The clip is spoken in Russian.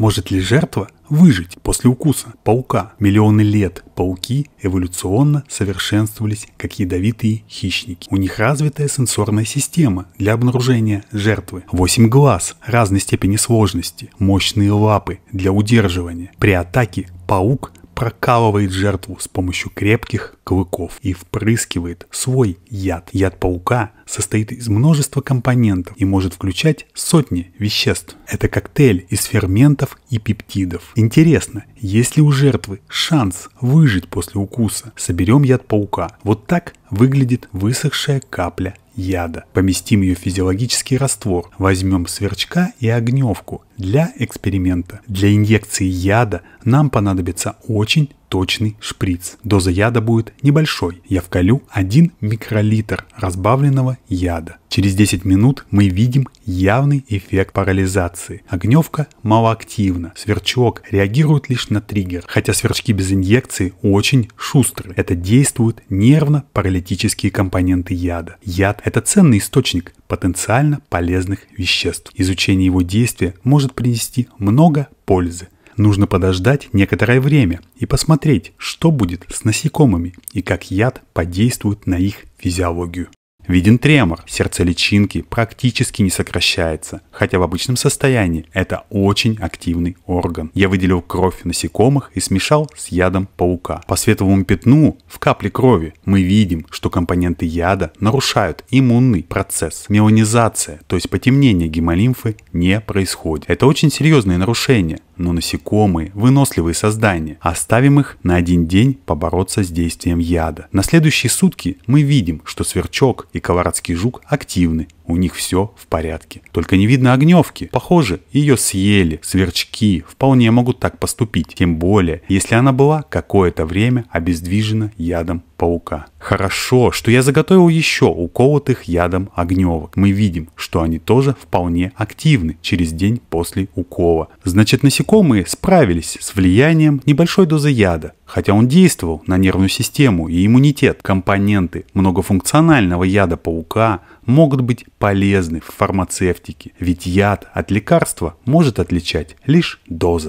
Может ли жертва выжить после укуса паука миллионы лет пауки эволюционно совершенствовались как ядовитые хищники. У них развитая сенсорная система для обнаружения жертвы. Восемь глаз разной степени сложности, мощные лапы для удерживания. При атаке паук прокалывает жертву с помощью крепких клыков и впрыскивает свой яд. Яд паука состоит из множества компонентов и может включать сотни веществ. Это коктейль из ферментов и пептидов. Интересно, есть ли у жертвы шанс выжить после укуса? Соберем яд паука. Вот так выглядит высохшая капля яда. Поместим ее в физиологический раствор. Возьмем сверчка и огневку для эксперимента, для инъекции яда нам понадобится очень точный шприц. Доза яда будет небольшой. Я вколю 1 микролитр разбавленного яда. Через 10 минут мы видим явный эффект парализации. Огневка малоактивна. Сверчок реагирует лишь на триггер. Хотя сверчки без инъекции очень шустры. Это действуют нервно-паралитические компоненты яда. Яд – это ценный источник потенциально полезных веществ. Изучение его действия может может принести много пользы. Нужно подождать некоторое время и посмотреть, что будет с насекомыми и как яд подействует на их физиологию. Виден тремор, сердце личинки практически не сокращается, хотя в обычном состоянии это очень активный орган. Я выделил кровь насекомых и смешал с ядом паука. По световому пятну в капле крови мы видим, что компоненты яда нарушают иммунный процесс. Меланизация, то есть потемнение гемолимфы, не происходит. Это очень серьезные нарушения, но насекомые – выносливые создания. Оставим их на один день побороться с действием яда. На следующие сутки мы видим, что сверчок и и колорадский жук активны у них все в порядке. Только не видно огневки. Похоже, ее съели. Сверчки вполне могут так поступить. Тем более, если она была какое-то время обездвижена ядом паука. Хорошо, что я заготовил еще уколотых ядом огневок. Мы видим, что они тоже вполне активны через день после укола. Значит, насекомые справились с влиянием небольшой дозы яда, хотя он действовал на нервную систему и иммунитет. Компоненты многофункционального яда паука могут быть полезны в фармацевтике, ведь яд от лекарства может отличать лишь доза.